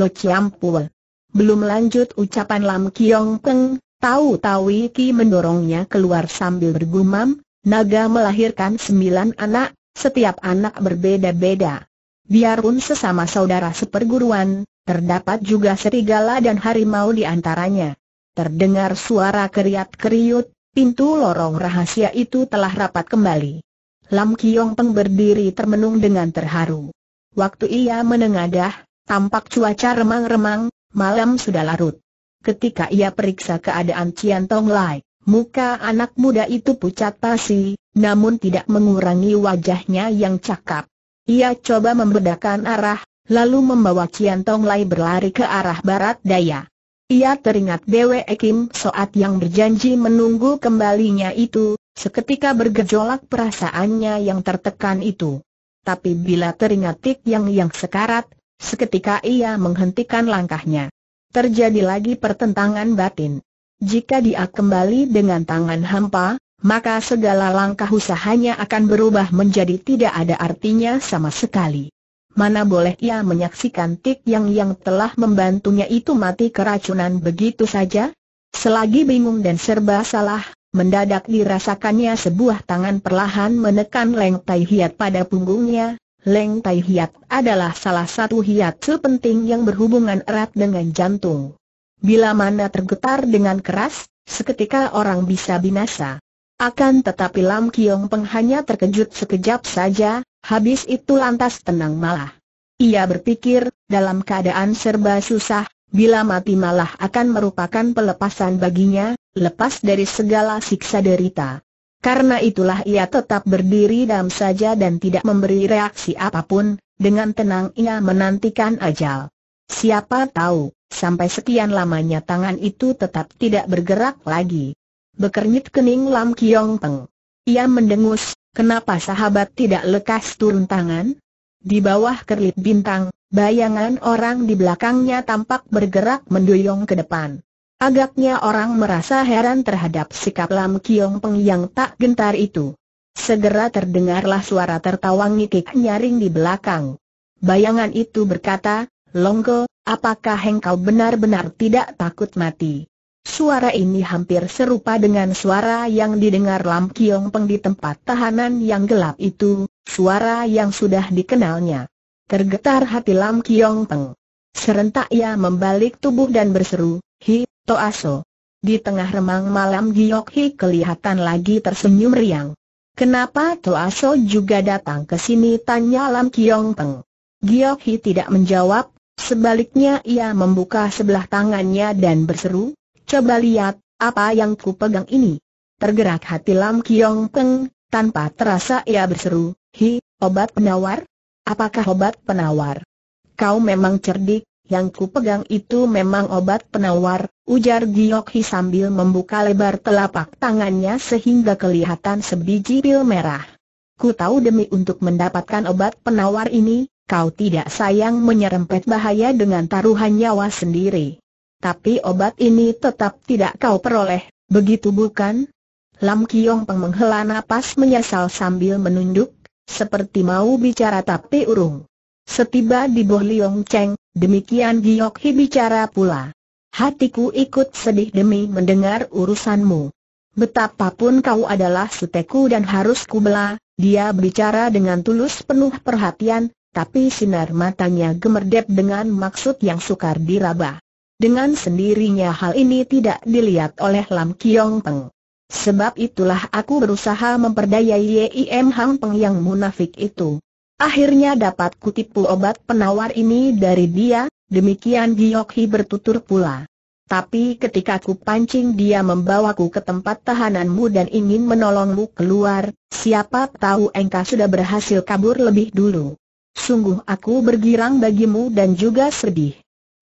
Lo Ciampul. Belum lanjut ucapan Lam Kiong Peng, tahu-tahu Ki mendorongnya keluar sambil bergumam, naga melahirkan sembilan anak, setiap anak berbeda-beda. Biarpun sesama saudara seperguruan, terdapat juga serigala dan harimau di antaranya. Terdengar suara keriat-keriut, pintu lorong rahasia itu telah rapat kembali. Lam Kiong Peng berdiri termenung dengan terharu. Waktu ia menengadah, tampak cuaca remang-remang, malam sudah larut. Ketika ia periksa keadaan Cian Tong Lai, muka anak muda itu pucat pasi, namun tidak mengurangi wajahnya yang cakap. Ia coba membedakan arah, lalu membawa Cian Tong Lai berlari ke arah barat daya. Ia teringat Dewe Ekim Soat yang berjanji menunggu kembalinya itu, seketika bergejolak perasaannya yang tertekan itu. Tapi bila teringat Tik Yang yang sekarat, seketika ia menghentikan langkahnya. Terjadi lagi pertentangan batin. Jika dia kembali dengan tangan hampa, maka segala langkah usahanya akan berubah menjadi tidak ada artinya sama sekali. Mana boleh ia menyaksikan Tik Yang yang telah membantunya itu mati keracunan begitu saja? Selagi bingung dan serba salah, mendadak dirasakannya sebuah tangan perlahan menekan Leng Tai Hiat pada punggungnya. Leng Tai Hiat adalah salah satu hiat sepenting yang berhubungan erat dengan jantung. Bila mana tergetar dengan keras, seketika orang bisa binasa. Akan tetapi Lam Kiong Peng hanya terkejut sekejap saja, habis itu lantas tenang malah. Ia berpikir, dalam keadaan serba susah, bila mati malah akan merupakan pelepasan baginya, lepas dari segala siksa derita. Karena itulah ia tetap berdiri dalam saja dan tidak memberi reaksi apapun, dengan tenang ia menantikan ajal. Siapa tahu, sampai sekian lamanya tangan itu tetap tidak bergerak lagi bekernyit kening Lam Kiong Peng. Ia mendengus, kenapa sahabat tidak lekas turun tangan? Di bawah kerlip bintang, bayangan orang di belakangnya tampak bergerak mendoyong ke depan. Agaknya orang merasa heran terhadap sikap Lam Kiong Peng yang tak gentar itu. Segera terdengarlah suara tertawa ngikik nyaring di belakang. Bayangan itu berkata, Longko, apakah engkau benar-benar tidak takut mati? Suara ini hampir serupa dengan suara yang didengar Lam Kiong Peng di tempat tahanan yang gelap itu, suara yang sudah dikenalnya. Tergetar hati Lam Kiong Peng. Serentak ia membalik tubuh dan berseru, Hi, Toaso. Di tengah remang malam Giok Hi kelihatan lagi tersenyum riang. Kenapa Toaso juga datang ke sini tanya Lam Kiong Peng. Giok Hi tidak menjawab, sebaliknya ia membuka sebelah tangannya dan berseru, coba lihat, apa yang ku pegang ini. Tergerak hati Lam Kiong Peng, tanpa terasa ia berseru, Hi, obat penawar? Apakah obat penawar? Kau memang cerdik, yang ku pegang itu memang obat penawar, ujar Giok Hi sambil membuka lebar telapak tangannya sehingga kelihatan sebiji pil merah. Ku tahu demi untuk mendapatkan obat penawar ini, kau tidak sayang menyerempet bahaya dengan taruhan nyawa sendiri tapi obat ini tetap tidak kau peroleh, begitu bukan? Lam Kiong Peng menghela nafas menyesal sambil menunduk, seperti mau bicara tapi urung. Setiba di Boh Liong Cheng, demikian Giok Hi bicara pula. Hatiku ikut sedih demi mendengar urusanmu. Betapapun kau adalah suteku dan harus kubela, dia bicara dengan tulus penuh perhatian, tapi sinar matanya gemerdep dengan maksud yang sukar diraba. Dengan sendirinya hal ini tidak dilihat oleh Lam Kiong Peng. Sebab itulah aku berusaha memperdaya Yim Hang Peng yang munafik itu. Akhirnya dapat kutipu obat penawar ini dari dia, demikian Giok Hi bertutur pula. Tapi ketika ku pancing dia membawaku ke tempat tahananmu dan ingin menolongmu keluar, siapa tahu engkau sudah berhasil kabur lebih dulu. Sungguh aku bergirang bagimu dan juga sedih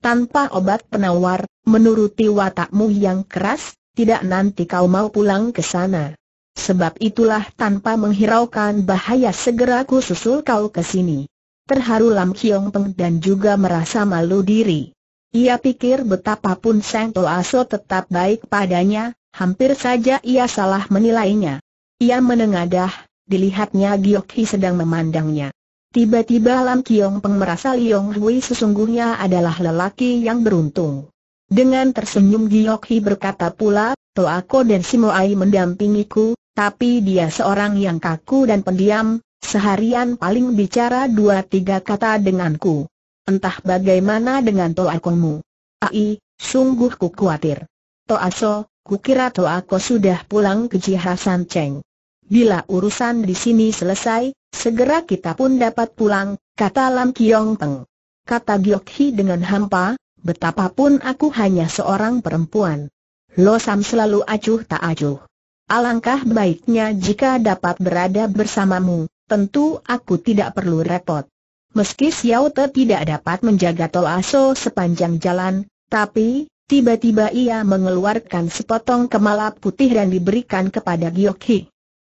tanpa obat penawar, menuruti watakmu yang keras, tidak nanti kau mau pulang ke sana. Sebab itulah tanpa menghiraukan bahaya segera ku susul kau ke sini. Terharu Lam Kiong Peng dan juga merasa malu diri. Ia pikir betapapun Sang Aso tetap baik padanya, hampir saja ia salah menilainya. Ia menengadah, dilihatnya Giokhi sedang memandangnya. Tiba-tiba Lam Kiong Peng merasa Liong Hui sesungguhnya adalah lelaki yang beruntung. Dengan tersenyum Giok Hi berkata pula, Toako dan Simoai mendampingiku, tapi dia seorang yang kaku dan pendiam, seharian paling bicara dua tiga kata denganku. Entah bagaimana dengan Toakomu. Ai, sungguh ku khawatir. Toaso, kukira Toako sudah pulang ke Jihasan Cheng. Bila urusan di sini selesai, segera kita pun dapat pulang, kata Lam Kiong Peng. Kata Giok Hi dengan hampa, betapapun aku hanya seorang perempuan. Lo Sam selalu acuh tak acuh. Alangkah baiknya jika dapat berada bersamamu, tentu aku tidak perlu repot. Meski Xiao Te tidak dapat menjaga Tol Aso sepanjang jalan, tapi Tiba-tiba ia mengeluarkan sepotong kemalap putih dan diberikan kepada Giok Hi.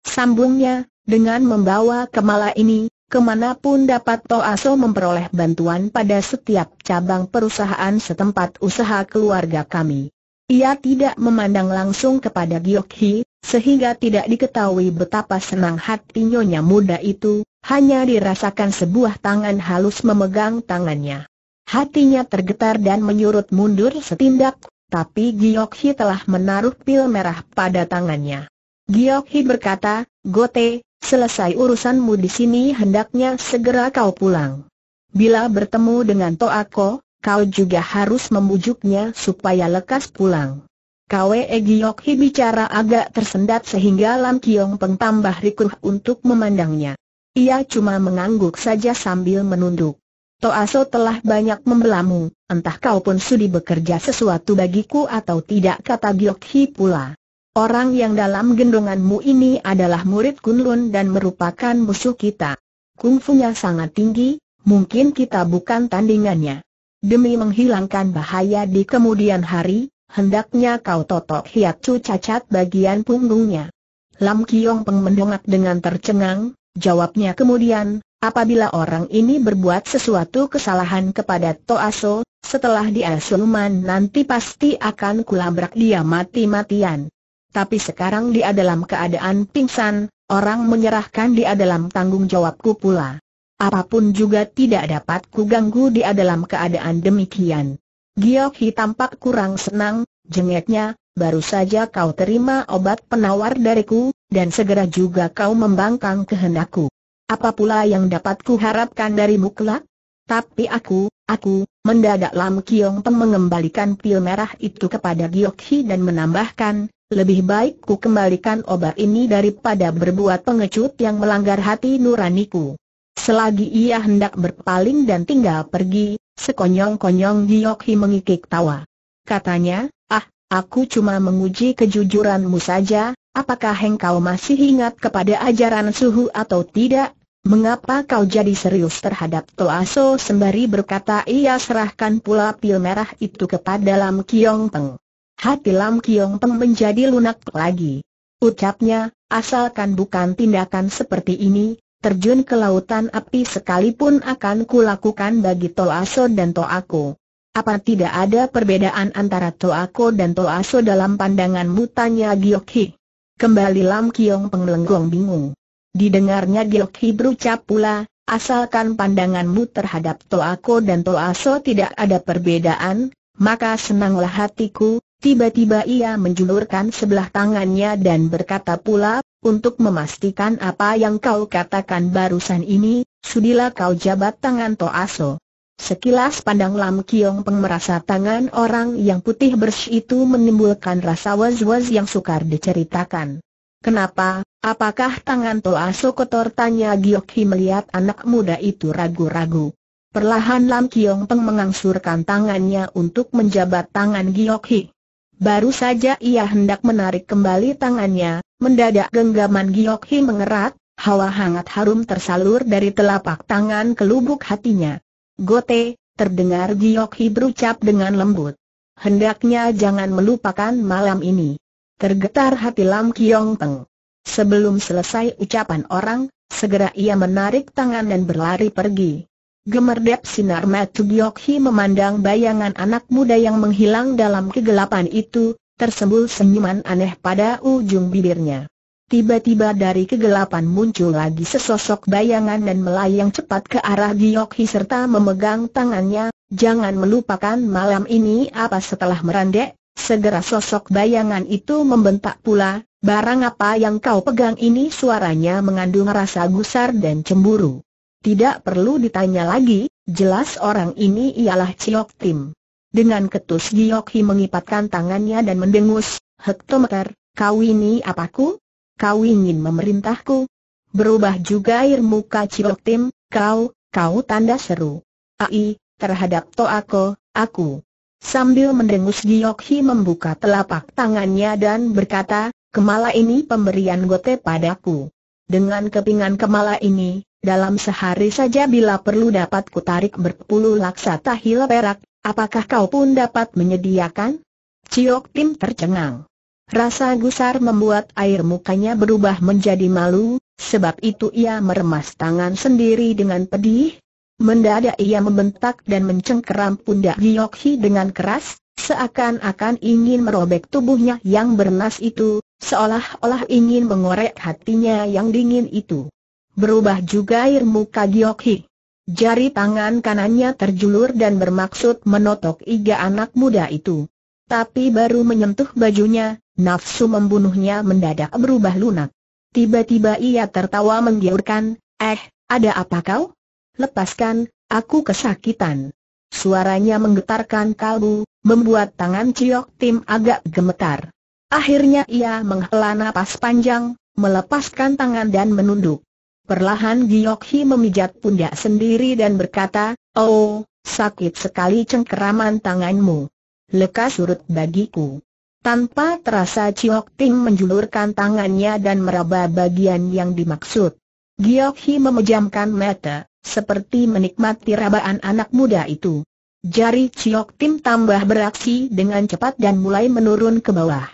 Sambungnya, dengan membawa kemala ini, kemanapun dapat Aso memperoleh bantuan pada setiap cabang perusahaan setempat usaha keluarga kami. Ia tidak memandang langsung kepada Giokhi, sehingga tidak diketahui betapa senang hati nyonya muda itu, hanya dirasakan sebuah tangan halus memegang tangannya. Hatinya tergetar dan menyurut mundur setindak, tapi Giokhi telah menaruh pil merah pada tangannya. Giokhi berkata, Gote, selesai urusanmu di sini hendaknya segera kau pulang. Bila bertemu dengan Toako, kau juga harus membujuknya supaya lekas pulang. Kwe Giokhi bicara agak tersendat sehingga Lam Kiong Peng tambah rikuh untuk memandangnya. Ia cuma mengangguk saja sambil menunduk. Toaso telah banyak membelamu, entah kau pun sudi bekerja sesuatu bagiku atau tidak kata Giokhi pula. Orang yang dalam gendonganmu ini adalah murid Kunlun dan merupakan musuh kita. Kungfunya sangat tinggi, mungkin kita bukan tandingannya. Demi menghilangkan bahaya di kemudian hari, hendaknya kau totok hiatsu cacat bagian punggungnya. Lam Kiong Peng mendongak dengan tercengang, jawabnya kemudian, apabila orang ini berbuat sesuatu kesalahan kepada Toaso, setelah dia suluman nanti pasti akan kulabrak dia mati-matian tapi sekarang dia dalam keadaan pingsan, orang menyerahkan dia dalam tanggung jawabku pula. Apapun juga tidak dapat kuganggu dia dalam keadaan demikian. Giyoki tampak kurang senang, jengeknya, baru saja kau terima obat penawar dariku, dan segera juga kau membangkang kehendakku. Apa pula yang dapat kuharapkan darimu kelak? Tapi aku, aku, mendadak Lam Kiong Pem mengembalikan pil merah itu kepada Giyoki dan menambahkan, lebih baik ku kembalikan obat ini daripada berbuat pengecut yang melanggar hati nuraniku. Selagi ia hendak berpaling dan tinggal pergi, sekonyong-konyong Giyokhi mengikik tawa. Katanya, ah, aku cuma menguji kejujuranmu saja, apakah engkau masih ingat kepada ajaran suhu atau tidak? Mengapa kau jadi serius terhadap So sembari berkata ia serahkan pula pil merah itu kepada Lam Kiong Peng? Hati Lam Kiong Peng menjadi lunak lagi. Ucapnya, asalkan bukan tindakan seperti ini, terjun ke lautan api sekalipun akan kulakukan bagi Aso dan Aku. Apa tidak ada perbedaan antara Aku dan Aso dalam pandanganmu tanya Giokhi? Kembali Lam Kiong lenggong bingung. Didengarnya Giokhi berucap pula, asalkan pandanganmu terhadap Aku dan Aso tidak ada perbedaan, maka senanglah hatiku, Tiba-tiba ia menjulurkan sebelah tangannya dan berkata pula, untuk memastikan apa yang kau katakan barusan ini, sudilah kau jabat tangan Toaso. Sekilas pandang Lam Kiong Peng merasa tangan orang yang putih bersih itu menimbulkan rasa was-was yang sukar diceritakan. Kenapa, apakah tangan Toaso kotor tanya Giok melihat anak muda itu ragu-ragu. Perlahan Lam Kiong Peng mengangsurkan tangannya untuk menjabat tangan Giok Hi. Baru saja ia hendak menarik kembali tangannya, mendadak genggaman Giok Hi mengerat, hawa hangat harum tersalur dari telapak tangan ke lubuk hatinya. Gote, terdengar Giok Hi berucap dengan lembut. Hendaknya jangan melupakan malam ini. Tergetar hati Lam Kiong Peng. Sebelum selesai ucapan orang, segera ia menarik tangan dan berlari pergi. Gemerdep sinar mata Gyokhi memandang bayangan anak muda yang menghilang dalam kegelapan itu, tersembul senyuman aneh pada ujung bibirnya. Tiba-tiba dari kegelapan muncul lagi sesosok bayangan dan melayang cepat ke arah Gyokhi serta memegang tangannya, jangan melupakan malam ini apa setelah merandek, segera sosok bayangan itu membentak pula, barang apa yang kau pegang ini suaranya mengandung rasa gusar dan cemburu. Tidak perlu ditanya lagi, jelas orang ini ialah Ciok Tim. Dengan ketus Giok Hi mengipatkan tangannya dan mendengus, Hektometer, kau ini apaku? Kau ingin memerintahku? Berubah juga air muka Ciok Tim, kau, kau tanda seru. Ai, terhadap Toako, aku. Sambil mendengus Giok Hi membuka telapak tangannya dan berkata, Kemala ini pemberian gote padaku. Dengan kepingan kemala ini, dalam sehari saja bila perlu dapat kutarik berpuluh laksa tahil perak, apakah kau pun dapat menyediakan? Ciok Tim tercengang. Rasa gusar membuat air mukanya berubah menjadi malu, sebab itu ia meremas tangan sendiri dengan pedih. Mendadak ia membentak dan mencengkeram pundak Giok Hi dengan keras, seakan-akan ingin merobek tubuhnya yang bernas itu, seolah-olah ingin mengorek hatinya yang dingin itu berubah juga ilmu Kagiokhi. Jari tangan kanannya terjulur dan bermaksud menotok iga anak muda itu. Tapi baru menyentuh bajunya, nafsu membunuhnya mendadak berubah lunak. Tiba-tiba ia tertawa menggiurkan, eh, ada apa kau? Lepaskan, aku kesakitan. Suaranya menggetarkan kalbu, membuat tangan Ciok Tim agak gemetar. Akhirnya ia menghela napas panjang, melepaskan tangan dan menunduk. Perlahan Giokhi memijat pundak sendiri dan berkata, Oh, sakit sekali cengkeraman tanganmu. Lekas surut bagiku. Tanpa terasa Chiok Ting menjulurkan tangannya dan meraba bagian yang dimaksud. Giokhi memejamkan mata, seperti menikmati rabaan anak muda itu. Jari Chiok Ting tambah beraksi dengan cepat dan mulai menurun ke bawah.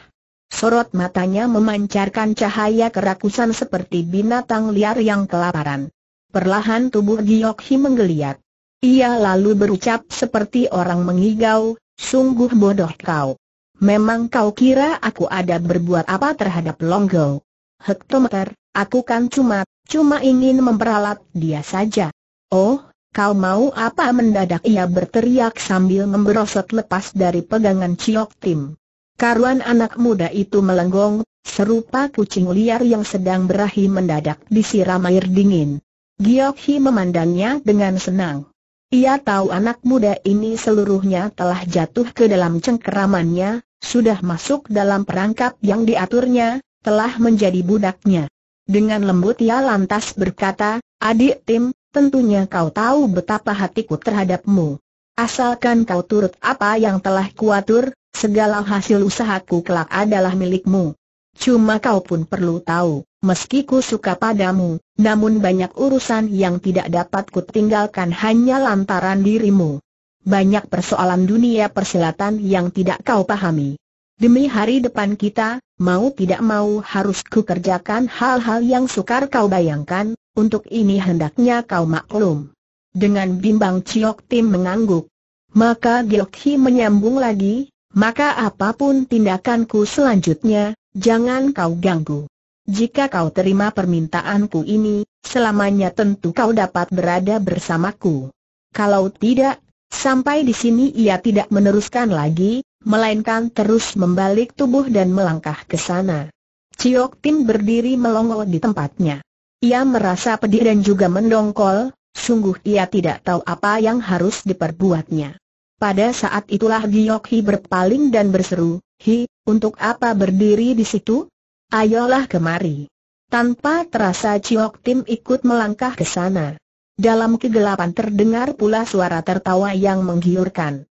Sorot matanya memancarkan cahaya kerakusan seperti binatang liar yang kelaparan. Perlahan tubuh Giok Hi menggeliat. Ia lalu berucap seperti orang mengigau, sungguh bodoh kau. Memang kau kira aku ada berbuat apa terhadap Longgo? Hektometer, aku kan cuma, cuma ingin memperalat dia saja. Oh, kau mau apa mendadak ia berteriak sambil memberosot lepas dari pegangan Ciok Tim. Karuan anak muda itu melenggong, serupa kucing liar yang sedang berahi mendadak disiram air dingin. Giok memandangnya dengan senang. Ia tahu anak muda ini seluruhnya telah jatuh ke dalam cengkeramannya, sudah masuk dalam perangkap yang diaturnya, telah menjadi budaknya. Dengan lembut ia lantas berkata, Adik Tim, tentunya kau tahu betapa hatiku terhadapmu. Asalkan kau turut apa yang telah kuatur, Segala hasil usahaku kelak adalah milikmu. Cuma kau pun perlu tahu, meski ku suka padamu, namun banyak urusan yang tidak dapat ku tinggalkan hanya lantaran dirimu. Banyak persoalan dunia persilatan yang tidak kau pahami. Demi hari depan kita, mau tidak mau harus ku kerjakan hal-hal yang sukar kau bayangkan, untuk ini hendaknya kau maklum. Dengan bimbang Ciok Tim mengangguk. Maka Giok menyambung lagi, maka apapun tindakanku selanjutnya, jangan kau ganggu. Jika kau terima permintaanku ini, selamanya tentu kau dapat berada bersamaku. Kalau tidak, sampai di sini ia tidak meneruskan lagi, melainkan terus membalik tubuh dan melangkah ke sana. Ciok Tim berdiri melongo di tempatnya. Ia merasa pedih dan juga mendongkol, sungguh ia tidak tahu apa yang harus diperbuatnya. Pada saat itulah Giokhi berpaling dan berseru, Hi, untuk apa berdiri di situ? Ayolah kemari. Tanpa terasa Chiok Tim ikut melangkah ke sana. Dalam kegelapan terdengar pula suara tertawa yang menggiurkan.